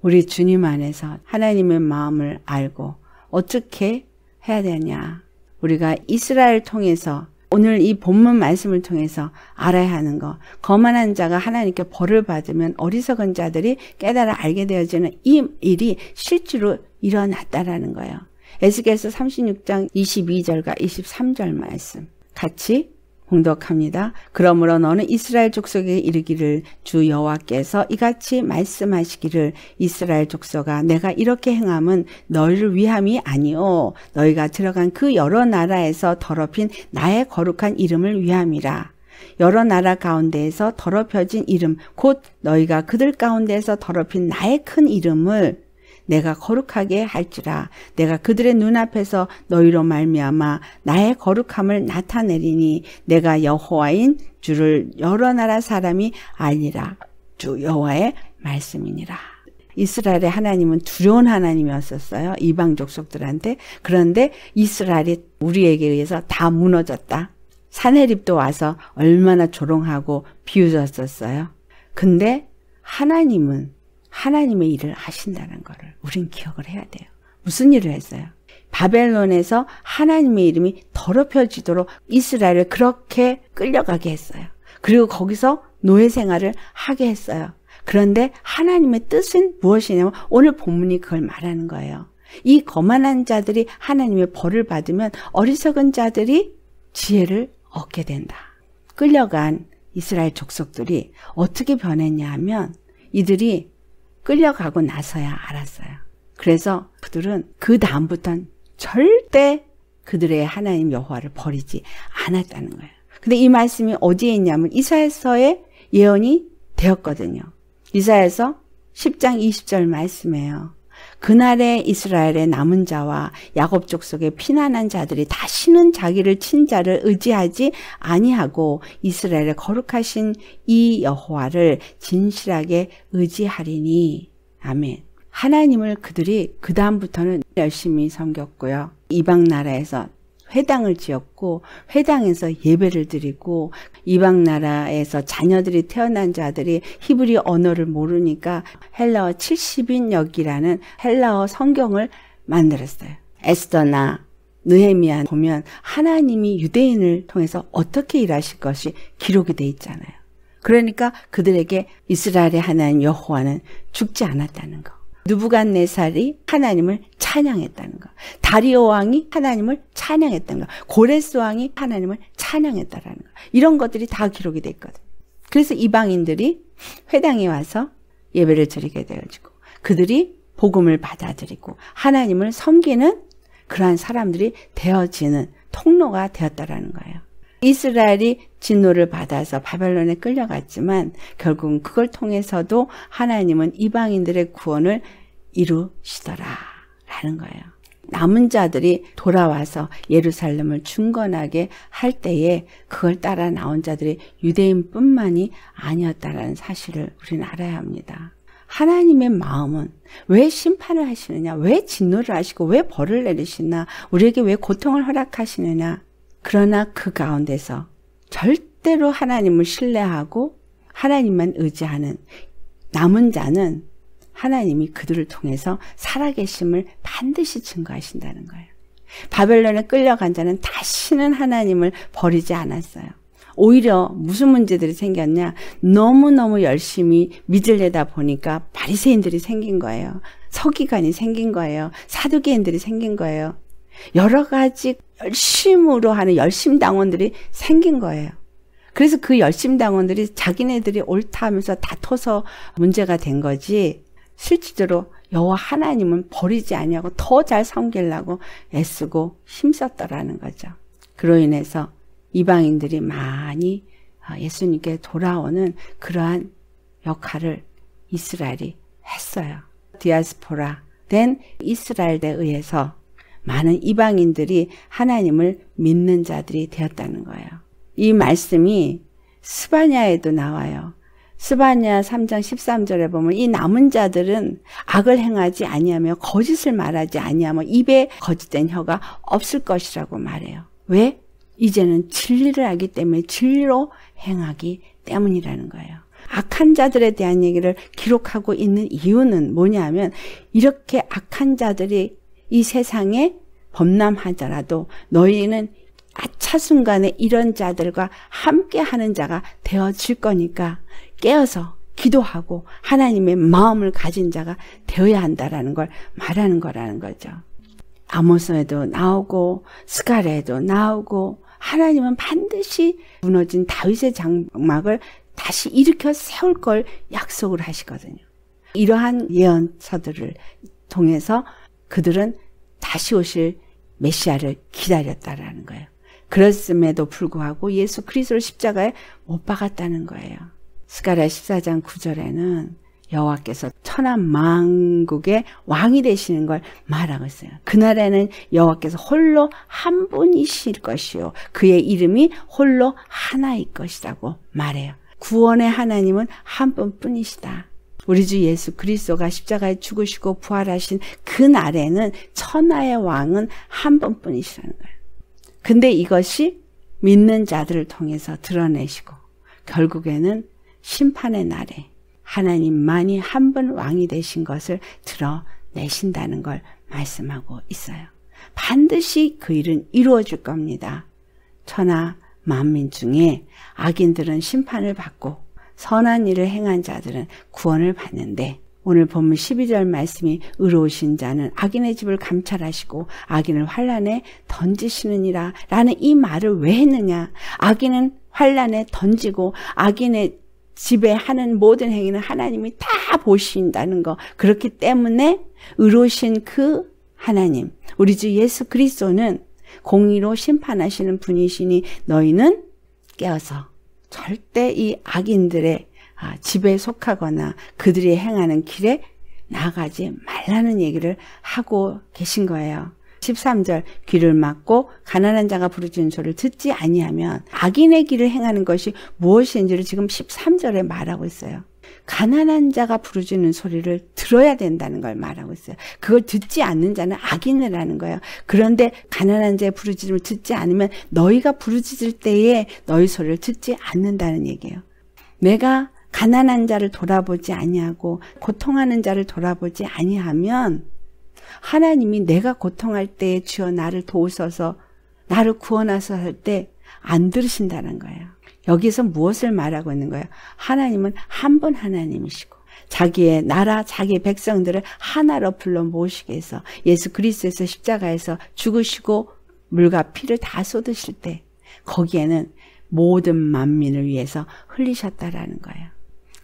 우리 주님 안에서 하나님의 마음을 알고 어떻게 해야 되냐. 우리가 이스라엘 통해서 오늘 이 본문 말씀을 통해서 알아야 하는 거. 거만한 자가 하나님께 벌을 받으면 어리석은 자들이 깨달아 알게 되어지는 이 일이 실제로 일어났다라는 거예요. 에스겔서 36장 22절과 23절 말씀 같이 공독합니다. 그러므로 너는 이스라엘 족속에 이르기를 주 여호와께서 이같이 말씀하시기를 이스라엘 족속아 내가 이렇게 행함은 너희를 위함이 아니오 너희가 들어간 그 여러 나라에서 더럽힌 나의 거룩한 이름을 위함이라. 여러 나라 가운데에서 더럽혀진 이름 곧 너희가 그들 가운데에서 더럽힌 나의 큰 이름을 내가 거룩하게 할지라 내가 그들의 눈앞에서 너희로 말미암아 나의 거룩함을 나타내리니 내가 여호와인 주를 여러 나라 사람이 아니라 주 여호와의 말씀이니라. 이스라엘의 하나님은 두려운 하나님이었었어요. 이방 족속들한테. 그런데 이스라엘이 우리에게 의해서 다 무너졌다. 사내립도 와서 얼마나 조롱하고 비웃었었어요. 근데 하나님은 하나님의 일을 하신다는 것을 우린 기억을 해야 돼요. 무슨 일을 했어요? 바벨론에서 하나님의 이름이 더럽혀지도록 이스라엘을 그렇게 끌려가게 했어요. 그리고 거기서 노예 생활을 하게 했어요. 그런데 하나님의 뜻은 무엇이냐면 오늘 본문이 그걸 말하는 거예요. 이 거만한 자들이 하나님의 벌을 받으면 어리석은 자들이 지혜를 얻게 된다. 끌려간 이스라엘 족속들이 어떻게 변했냐 하면 이들이 끌려가고 나서야 알았어요. 그래서 그들은 그 다음부터는 절대 그들의 하나님 여호와를 버리지 않았다는 거예요. 근데 이 말씀이 어디에 있냐면 이사에서의 예언이 되었거든요. 이사에서 10장 20절 말씀이에요. 그날에 이스라엘의 남은 자와 야곱 족속의 피난한 자들이 다시는 자기를 친자를 의지하지 아니하고 이스라엘의 거룩하신 이 여호와를 진실하게 의지하리니 아멘. 하나님을 그들이 그 다음부터는 열심히 섬겼고요. 이방 나라에서 회당을 지었고 회당에서 예배를 드리고 이방 나라에서 자녀들이 태어난 자들이 히브리 언어를 모르니까 헬라어 70인 역이라는 헬라어 성경을 만들었어요. 에스더나 느헤미야 보면 하나님이 유대인을 통해서 어떻게 일하실 것이 기록이 돼 있잖아요. 그러니까 그들에게 이스라엘의 하나님 여호와는 죽지 않았다는 거. 누부간네살이 하나님을 찬양했다는 것. 다리오 왕이 하나님을 찬양했다는 거. 고레스 왕이 하나님을 찬양했다라는 것. 이런 것들이 다 기록이 돼 있거든. 그래서 이방인들이 회당에 와서 예배를 드리게 되어지고 그들이 복음을 받아들이고 하나님을 섬기는 그러한 사람들이 되어지는 통로가 되었다라는 거예요. 이스라엘이 진노를 받아서 바벨론에 끌려갔지만 결국은 그걸 통해서도 하나님은 이방인들의 구원을 이루시더라 라는 거예요. 남은 자들이 돌아와서 예루살렘을 충건하게 할 때에 그걸 따라 나온 자들이 유대인뿐만이 아니었다라는 사실을 우리는 알아야 합니다. 하나님의 마음은 왜 심판을 하시느냐, 왜 진노를 하시고 왜 벌을 내리시나, 우리에게 왜 고통을 허락하시느냐, 그러나 그 가운데서 절대로 하나님을 신뢰하고 하나님만 의지하는 남은 자는 하나님이 그들을 통해서 살아계심을 반드시 증거하신다는 거예요. 바벨론에 끌려간 자는 다시는 하나님을 버리지 않았어요. 오히려 무슨 문제들이 생겼냐? 너무너무 열심히 믿을려다 보니까 바리새인들이 생긴 거예요. 서기관이 생긴 거예요. 사두개인들이 생긴 거예요. 여러 가지 열심으로 하는 열심 당원들이 생긴 거예요. 그래서 그 열심 당원들이 자기네들이 옳다 하면서 다퉈서 문제가 된 거지 실질적으로 여호와 하나님은 버리지 아니하고 더 잘 섬길라고 애쓰고 힘썼더라는 거죠. 그로 인해서 이방인들이 많이 아, 예수님께 돌아오는 그러한 역할을 이스라엘이 했어요. 디아스포라 된 이스라엘에 의해서 많은 이방인들이 하나님을 믿는 자들이 되었다는 거예요. 이 말씀이 스바냐에도 나와요. 스바냐 3장 13절에 보면 이 남은 자들은 악을 행하지 아니하며 거짓을 말하지 아니하며 입에 거짓된 혀가 없을 것이라고 말해요. 왜? 이제는 진리를 알기 때문에 진리로 행하기 때문이라는 거예요. 악한 자들에 대한 얘기를 기록하고 있는 이유는 뭐냐면 이렇게 악한 자들이 이 세상에 범람하더라도 너희는 아차 순간에 이런 자들과 함께 하는 자가 되어질 거니까 깨어서 기도하고 하나님의 마음을 가진 자가 되어야 한다라는 걸 말하는 거라는 거죠. 아모스에도 나오고 스가랴에도 나오고 하나님은 반드시 무너진 다윗의 장막을 다시 일으켜 세울 걸 약속을 하시거든요. 이러한 예언서들을 통해서 그들은 다시 오실 메시아를 기다렸다라는 거예요. 그렇음에도 불구하고 예수 그리스도를 십자가에 못 박았다는 거예요. 스가랴 14장 9절에는 여호와께서 천하 만국의 왕이 되시는 걸 말하고 있어요. 그날에는 여호와께서 홀로 한 분이실 것이요 그의 이름이 홀로 하나일 것이라고 말해요. 구원의 하나님은 한 분뿐이시다. 우리 주 예수 그리스도가 십자가에 죽으시고 부활하신 그날에는 천하의 왕은 한 번뿐이시라는 거예요. 근데 이것이 믿는 자들을 통해서 드러내시고 결국에는 심판의 날에 하나님만이 한분 왕이 되신 것을 드러내신다는 걸 말씀하고 있어요. 반드시 그 일은 이루어질 겁니다. 천하 만민 중에 악인들은 심판을 받고 선한 일을 행한 자들은 구원을 받는데 오늘 본문 12절 말씀이 의로우신 자는 악인의 집을 감찰하시고 악인을 환란에 던지시느니라 라는 이 말을 왜 했느냐 악인은 환란에 던지고 악인의 집에 하는 모든 행위는 하나님이 다 보신다는 것 그렇기 때문에 의로우신 그 하나님 우리 주 예수 그리스도는 공의로 심판하시는 분이시니 너희는 깨어서 절대 이 악인들의 아, 집에 속하거나 그들이 행하는 길에 나가지 말라는 얘기를 하고 계신 거예요. 13절 귀를 막고 가난한 자가 부르짖는 소리를 듣지 아니하면 악인의 길을 행하는 것이 무엇인지를 지금 13절에 말하고 있어요. 가난한 자가 부르짖는 소리를 들어야 된다는 걸 말하고 있어요. 그걸 듣지 않는 자는 악인이라는 거예요. 그런데 가난한 자의 부르짖음을 듣지 않으면 너희가 부르짖을 때에 너희 소리를 듣지 않는다는 얘기예요. 내가 가난한 자를 돌아보지 아니하고 고통하는 자를 돌아보지 아니하면 하나님이 내가 고통할 때에 주여 나를 도우셔서 나를 구원하소서 할 때 안 들으신다는 거예요. 여기서 무엇을 말하고 있는 거예요? 하나님은 한 분 하나님이시고 자기의 나라, 자기의 백성들을 하나로 불러 모시게 해서 예수 그리스에서 십자가에서 죽으시고 물과 피를 다 쏟으실 때 거기에는 모든 만민을 위해서 흘리셨다라는 거예요.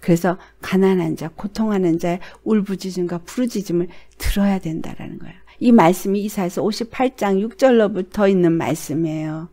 그래서 가난한 자, 고통하는 자의 울부짖음과 부르짖음을 들어야 된다라는 거예요. 이 말씀이 이사에서 58장 6절로부터 있는 말씀이에요.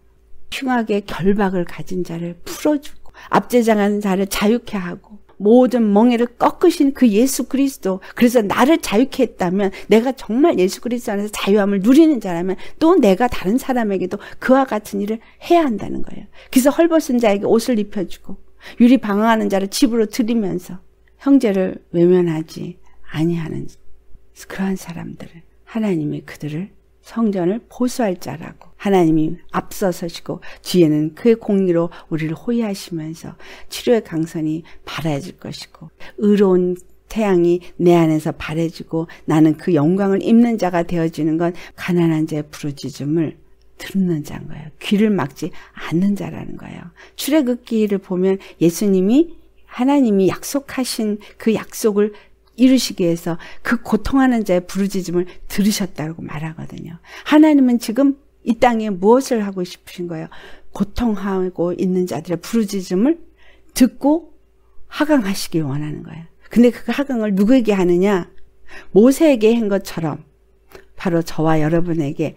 흉하게 결박을 가진 자를 풀어주고 압제장한 자를 자유케 하고 모든 멍에를 꺾으신 그 예수 그리스도 그래서 나를 자유케 했다면 내가 정말 예수 그리스도 안에서 자유함을 누리는 자라면 또 내가 다른 사람에게도 그와 같은 일을 해야 한다는 거예요. 그래서 헐벗은 자에게 옷을 입혀주고 유리 방황하는 자를 집으로 들이면서 형제를 외면하지 아니하는 그러한 사람들을 하나님이 그들을 성전을 보수할 자라고 하나님이 앞서서시고 뒤에는 그의 공리로 우리를 호위하시면서 치료의 강선이 바라질 것이고 의로운 태양이 내 안에서 바해지고 나는 그 영광을 입는 자가 되어지는 건 가난한 자의 부르짖음을 듣는 자인 거예요. 귀를 막지 않는 자라는 거예요. 출애굽기를 보면 예수님이 하나님이 약속하신 그 약속을 이르시기 위해서 그 고통하는 자의 부르짖음을 들으셨다고 말하거든요. 하나님은 지금 이 땅에 무엇을 하고 싶으신 거예요? 고통하고 있는 자들의 부르짖음을 듣고 하강하시길 원하는 거예요. 근데 그 하강을 누구에게 하느냐? 모세에게 한 것처럼 바로 저와 여러분에게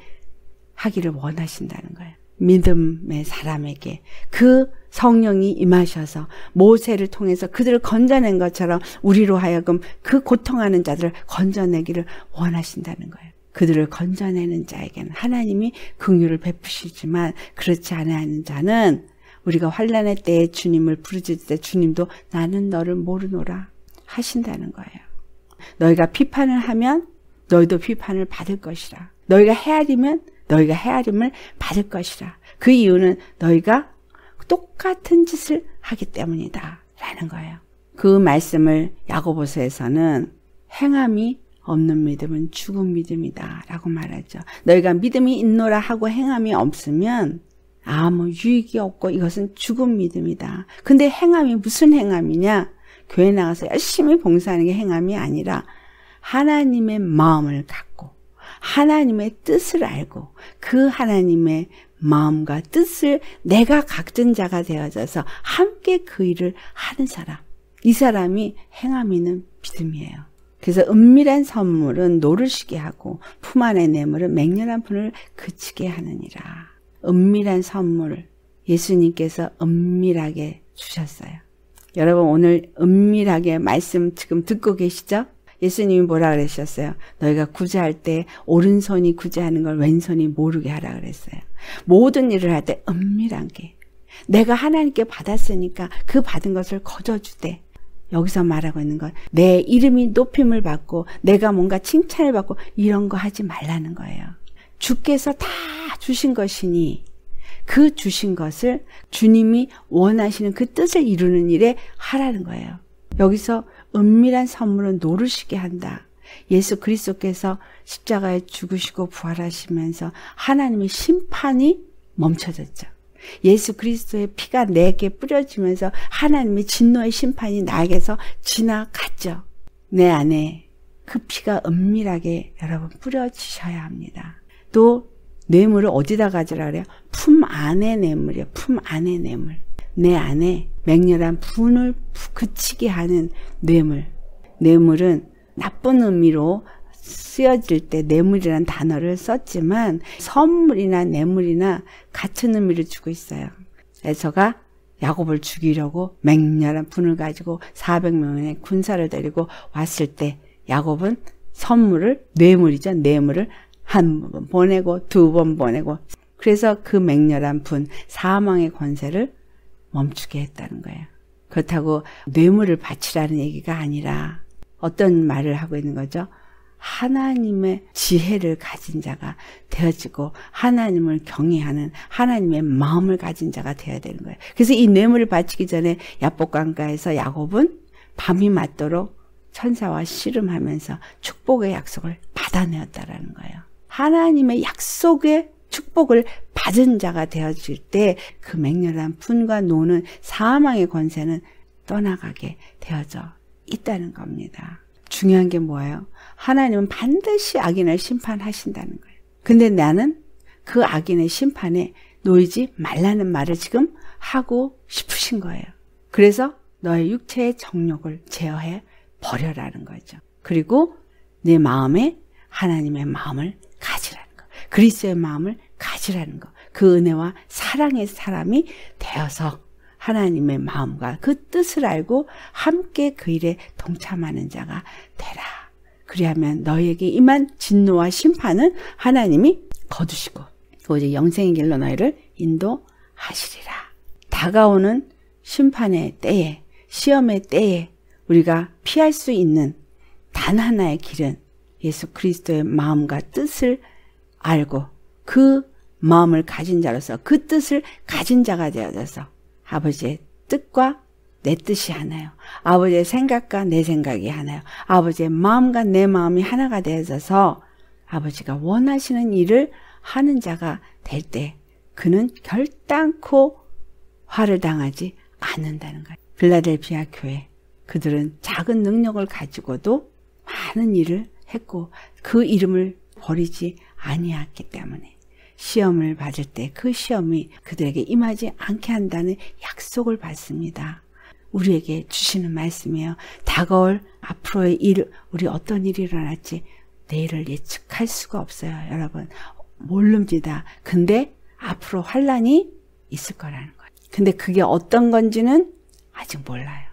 하기를 원하신다는 거예요. 믿음의 사람에게 그 성령이 임하셔서 모세를 통해서 그들을 건져낸 것처럼 우리로 하여금 그 고통하는 자들을 건져내기를 원하신다는 거예요. 그들을 건져내는 자에게는 하나님이 긍휼을 베푸시지만 그렇지 않은 자는 우리가 환란의 때에 주님을 부르짖을 때 주님도 나는 너를 모르노라 하신다는 거예요. 너희가 비판을 하면 너희도 비판을 받을 것이라. 너희가 헤아리면 너희가 헤아림을 받을 것이라. 그 이유는 너희가 똑같은 짓을 하기 때문이다. 라는 거예요. 그 말씀을 야고보서에서는 행함이 없는 믿음은 죽은 믿음이다. 라고 말하죠. 너희가 믿음이 있노라 하고 행함이 없으면 아무 유익이 없고 이것은 죽은 믿음이다. 근데 행함이 무슨 행함이냐? 교회 나가서 열심히 봉사하는 게 행함이 아니라 하나님의 마음을 갖고 하나님의 뜻을 알고 그 하나님의 마음과 뜻을 내가 각든 자가 되어져서 함께 그 일을 하는 사람. 이 사람이 행함이는 믿음이에요. 그래서 은밀한 선물은 노를 쉬게 하고 품 안에 뇌물은 맹렬한 분을 그치게 하느니라. 은밀한 선물 예수님께서 은밀하게 주셨어요. 여러분 오늘 은밀하게 말씀 지금 듣고 계시죠? 예수님이 뭐라 그러셨어요? 너희가 구제할 때 오른손이 구제하는 걸 왼손이 모르게 하라 그랬어요. 모든 일을 할 때 은밀하게 내가 하나님께 받았으니까 그 받은 것을 거저 주되 여기서 말하고 있는 건 내 이름이 높임을 받고 내가 뭔가 칭찬을 받고 이런 거 하지 말라는 거예요. 주께서 다 주신 것이니 그 주신 것을 주님이 원하시는 그 뜻을 이루는 일에 하라는 거예요. 여기서 은밀한 선물을 노르시게 한다. 예수 그리스도께서 십자가에 죽으시고 부활하시면서 하나님의 심판이 멈춰졌죠. 예수 그리스도의 피가 내게 뿌려지면서 하나님의 진노의 심판이 나에게서 지나갔죠. 내 안에 그 피가 은밀하게 여러분 뿌려지셔야 합니다. 또 뇌물을 어디다 가지라 그래요? 품 안에 뇌물이요. 품 안에 뇌물. 내 안에 맹렬한 분을 그치게 하는 뇌물. 뇌물은 나쁜 의미로 쓰여질 때 뇌물이란 단어를 썼지만 선물이나 뇌물이나 같은 의미를 주고 있어요. 에서가 야곱을 죽이려고 맹렬한 분을 가지고 400명의 군사를 데리고 왔을 때 야곱은 선물을 뇌물이죠. 뇌물을 한 번 보내고 두 번 보내고 그래서 그 맹렬한 분 사망의 권세를 멈추게 했다는 거예요. 그렇다고 뇌물을 바치라는 얘기가 아니라 어떤 말을 하고 있는 거죠? 하나님의 지혜를 가진 자가 되어지고 하나님을 경외하는 하나님의 마음을 가진 자가 되어야 되는 거예요. 그래서 이 뇌물을 바치기 전에 야복강가에서 야곱은 밤이 맞도록 천사와 씨름하면서 축복의 약속을 받아내었다라는 거예요. 하나님의 약속의 축복을 받은 자가 되어질 때 그 맹렬한 분과 노는 사망의 권세는 떠나가게 되어져 있다는 겁니다. 중요한 게 뭐예요? 하나님은 반드시 악인을 심판하신다는 거예요. 근데 나는 그 악인의 심판에 놓이지 말라는 말을 지금 하고 싶으신 거예요. 그래서 너의 육체의 정욕을 제어해 버려라는 거죠. 그리고 내 마음에 하나님의 마음을 가지라. 그리스의 마음을 가지라는 것. 그 은혜와 사랑의 사람이 되어서 하나님의 마음과 그 뜻을 알고 함께 그 일에 동참하는 자가 되라. 그리하면 너에게 임한 진노와 심판은 하나님이 거두시고 오직 영생의 길로 너희를 인도하시리라. 다가오는 심판의 때에 시험의 때에 우리가 피할 수 있는 단 하나의 길은 예수 그리스도의 마음과 뜻을 알고 그 마음을 가진 자로서 그 뜻을 가진 자가 되어져서 아버지의 뜻과 내 뜻이 하나요. 아버지의 생각과 내 생각이 하나요. 아버지의 마음과 내 마음이 하나가 되어져서 아버지가 원하시는 일을 하는 자가 될 때 그는 결단코 화를 당하지 않는다는 거예요. 빌라델피아 교회 그들은 작은 능력을 가지고도 많은 일을 했고 그 이름을 버리지 아니었기 때문에 시험을 받을 때 그 시험이 그들에게 임하지 않게 한다는 약속을 받습니다. 우리에게 주시는 말씀이에요. 다가올 앞으로의 일, 우리 어떤 일이 일어날지 내일을 예측할 수가 없어요. 여러분 모릅니다. 근데 앞으로 환란이 있을 거라는 거예요. 근데 그게 어떤 건지는 아직 몰라요.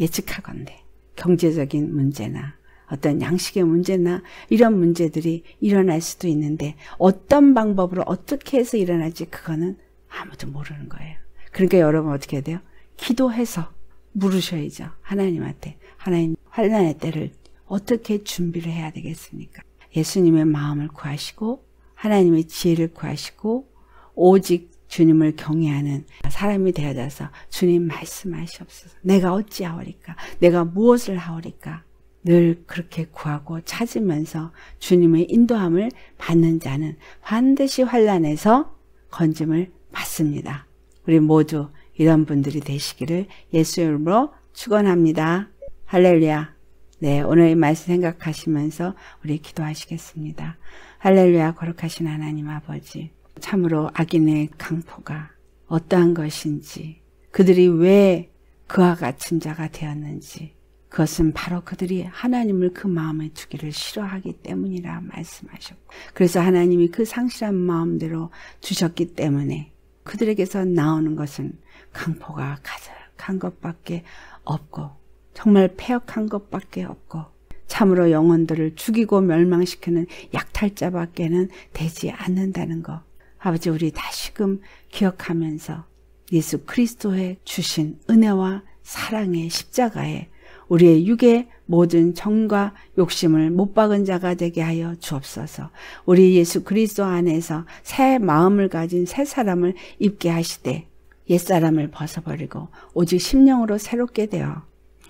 예측하건데 경제적인 문제나 어떤 양식의 문제나 이런 문제들이 일어날 수도 있는데 어떤 방법으로 어떻게 해서 일어날지 그거는 아무도 모르는 거예요. 그러니까 여러분 어떻게 해야 돼요? 기도해서 물으셔야죠. 하나님한테. 하나님 환란의 때를 어떻게 준비를 해야 되겠습니까? 예수님의 마음을 구하시고 하나님의 지혜를 구하시고 오직 주님을 경외하는 사람이 되어져서 주님 말씀하시옵소서. 내가 어찌하오리까? 내가 무엇을 하오리까? 늘 그렇게 구하고 찾으면서 주님의 인도함을 받는 자는 반드시 환란에서 건짐을 받습니다. 우리 모두 이런 분들이 되시기를 예수의 이름으로 축원합니다. 할렐루야. 네, 오늘의 말씀 생각하시면서 우리 기도하시겠습니다. 할렐루야 거룩하신 하나님 아버지. 참으로 악인의 강포가 어떠한 것인지 그들이 왜 그와 같은 자가 되었는지 그것은 바로 그들이 하나님을 그 마음에 두기를 싫어하기 때문이라 말씀하셨고 그래서 하나님이 그 상실한 마음대로 주셨기 때문에 그들에게서 나오는 것은 강포가 가득한 것밖에 없고 정말 폐역한 것밖에 없고 참으로 영혼들을 죽이고 멸망시키는 약탈자밖에는 되지 않는다는 것 아버지 우리 다시금 기억하면서 예수 그리스도의 주신 은혜와 사랑의 십자가에 우리의 육의 모든 정과 욕심을 못 박은 자가 되게 하여 주옵소서. 우리 예수 그리스도 안에서 새 마음을 가진 새 사람을 입게 하시되 옛사람을 벗어버리고 오직 심령으로 새롭게 되어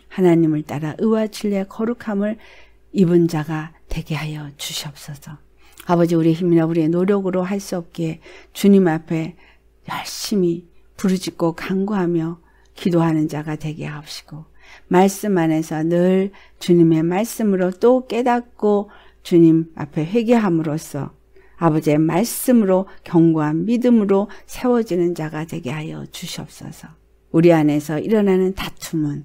하나님을 따라 의와 진리의 거룩함을 입은 자가 되게 하여 주시옵소서. 아버지 우리의 힘이나 우리의 노력으로 할 수 없기에 주님 앞에 열심히 부르짖고 간구하며 기도하는 자가 되게 하옵시고 말씀 안에서 늘 주님의 말씀으로 또 깨닫고 주님 앞에 회개함으로써 아버지의 말씀으로 견고한 믿음으로 세워지는 자가 되게 하여 주시옵소서. 우리 안에서 일어나는 다툼은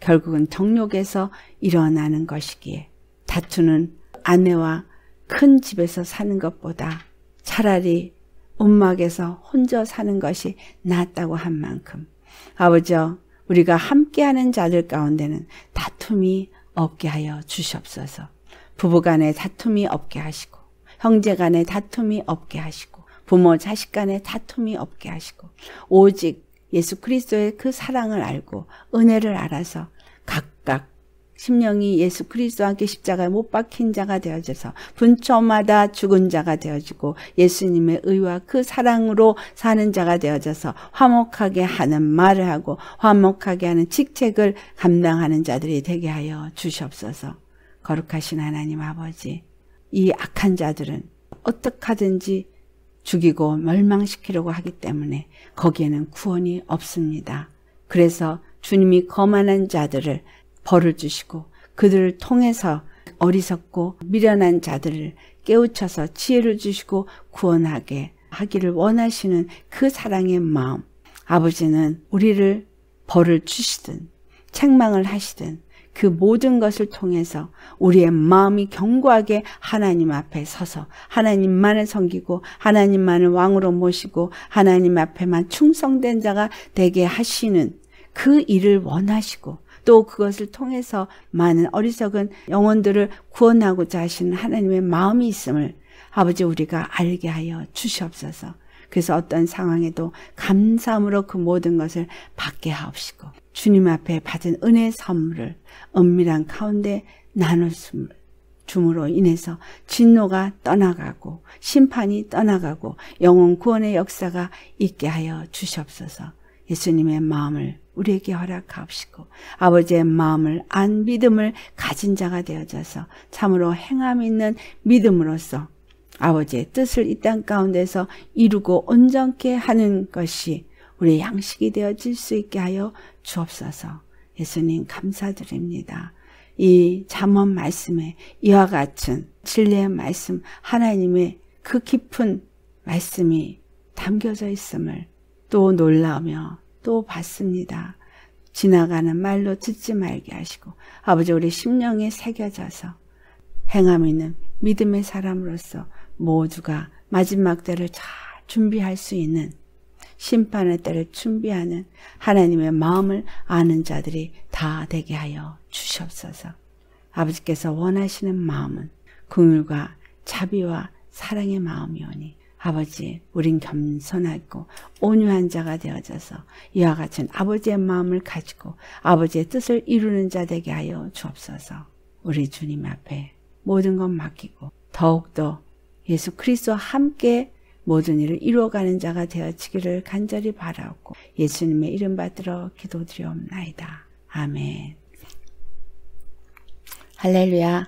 결국은 정욕에서 일어나는 것이기에 다투는 아내와 큰 집에서 사는 것보다 차라리 음막에서 혼자 사는 것이 낫다고 한 만큼 아버지여 우리가 함께하는 자들 가운데는 다툼이 없게 하여 주시옵소서. 부부간에 다툼이 없게 하시고 형제간에 다툼이 없게 하시고 부모 자식간에 다툼이 없게 하시고 오직 예수 그리스도의 그 사랑을 알고 은혜를 알아서 각각 심령이 예수 그리스도 와 함께 십자가에 못 박힌 자가 되어져서 분초마다 죽은 자가 되어지고 예수님의 의와 그 사랑으로 사는 자가 되어져서 화목하게 하는 말을 하고 화목하게 하는 직책을 감당하는 자들이 되게 하여 주시옵소서. 거룩하신 하나님 아버지 이 악한 자들은 어떡 하든지 죽이고 멸망시키려고 하기 때문에 거기에는 구원이 없습니다. 그래서 주님이 거만한 자들을 벌을 주시고 그들을 통해서 어리석고 미련한 자들을 깨우쳐서 지혜를 주시고 구원하게 하기를 원하시는 그 사랑의 마음. 아버지는 우리를 벌을 주시든 책망을 하시든 그 모든 것을 통해서 우리의 마음이 견고하게 하나님 앞에 서서 하나님만을 섬기고 하나님만을 왕으로 모시고 하나님 앞에만 충성된 자가 되게 하시는 그 일을 원하시고 또 그것을 통해서 많은 어리석은 영혼들을 구원하고자 하시는 하나님의 마음이 있음을 아버지 우리가 알게 하여 주시옵소서. 그래서 어떤 상황에도 감사함으로 그 모든 것을 받게 하옵시고 주님 앞에 받은 은혜 선물을 은밀한 가운데 나눌 숨을 줌으로 인해서 진노가 떠나가고 심판이 떠나가고 영혼 구원의 역사가 있게 하여 주시옵소서 예수님의 마음을 우리에게 허락하옵시고 아버지의 마음을 안 믿음을 가진 자가 되어져서 참으로 행함 있는 믿음으로서 아버지의 뜻을 이 땅 가운데서 이루고 온전케 하는 것이 우리 양식이 되어질 수 있게 하여 주옵소서. 예수님 감사드립니다. 이 잠언 말씀에 이와 같은 진리의 말씀 하나님의 그 깊은 말씀이 담겨져 있음을 또 놀라며 또봤습니다 지나가는 말로 듣지 말게 하시고 아버지 우리 심령에 새겨져서 행함 있는 믿음의 사람으로서 모두가 마지막 때를 잘 준비할 수 있는 심판의 때를 준비하는 하나님의 마음을 아는 자들이 다 되게 하여 주시옵소서. 아버지께서 원하시는 마음은 긍휼과 자비와 사랑의 마음이오니 아버지 우린 겸손하고 온유한 자가 되어져서 이와 같은 아버지의 마음을 가지고 아버지의 뜻을 이루는 자 되게 하여 주옵소서 우리 주님 앞에 모든 것 맡기고 더욱더 예수 그리스도와 함께 모든 일을 이루어가는 자가 되어지기를 간절히 바라옵고 예수님의 이름 받들어 기도드려옵나이다 아멘 할렐루야